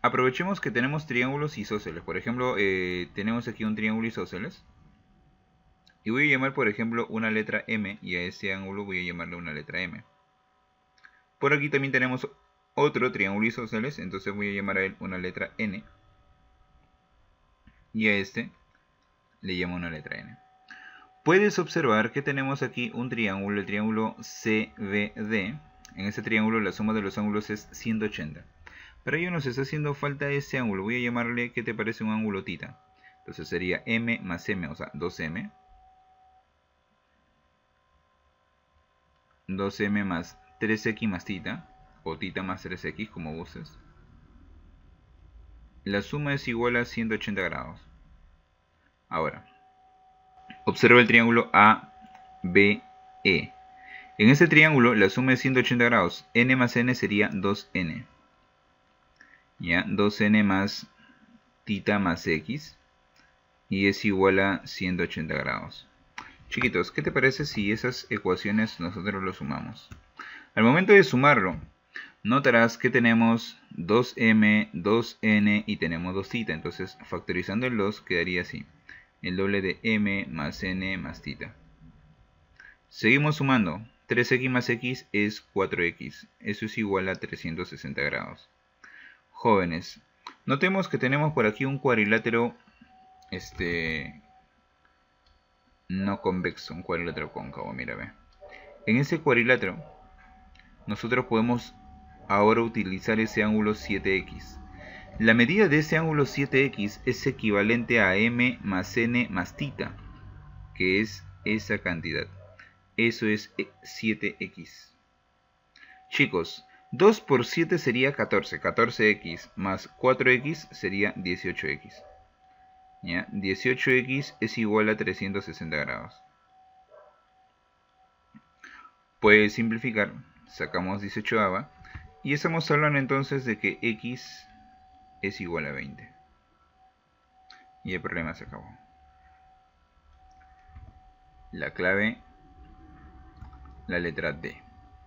Aprovechemos que tenemos triángulos isósceles. Por ejemplo, eh, tenemos aquí un triángulo isósceles. Y voy a llamar, por ejemplo, una letra M. Y a este ángulo voy a llamarle una letra M. Por aquí también tenemos otro triángulo isósceles. Entonces voy a llamar a él una letra N. Y a este le llamo una letra N. Puedes observar que tenemos aquí un triángulo, el triángulo CBD. En este triángulo la suma de los ángulos es 180. Para ello nos está haciendo falta ese ángulo. Voy a llamarle, ¿qué te parece un ángulo tita? Entonces sería m más m, o sea, 2m. 2m más 3x más tita, o tita más 3x, como gustes. La suma es igual a 180 grados. Ahora, observa el triángulo ABE. En ese triángulo la suma es 180 grados. n más n sería 2n. ¿ya? 2n más tita más x y es igual a 180 grados. Chiquitos, ¿qué te parece si esas ecuaciones nosotros lo sumamos? Al momento de sumarlo, notarás que tenemos 2m, 2n y tenemos 2 tita. Entonces, factorizando el 2 quedaría así. El doble de m más n más tita. Seguimos sumando. 3x más x es 4x. Eso es igual a 360 grados jóvenes. Notemos que tenemos por aquí un cuadrilátero este no convexo, un cuadrilátero cóncavo, mira, ve. En ese cuadrilátero nosotros podemos ahora utilizar ese ángulo 7x. La medida de ese ángulo 7x es equivalente a m más n más tita, que es esa cantidad. Eso es 7x. Eh, Chicos, 2 por 7 sería 14. 14x más 4x sería 18x. ¿Ya? 18x es igual a 360 grados. Puede simplificar. Sacamos 18 ¿va? Y estamos hablando entonces de que x es igual a 20. Y el problema se acabó. La clave, la letra D.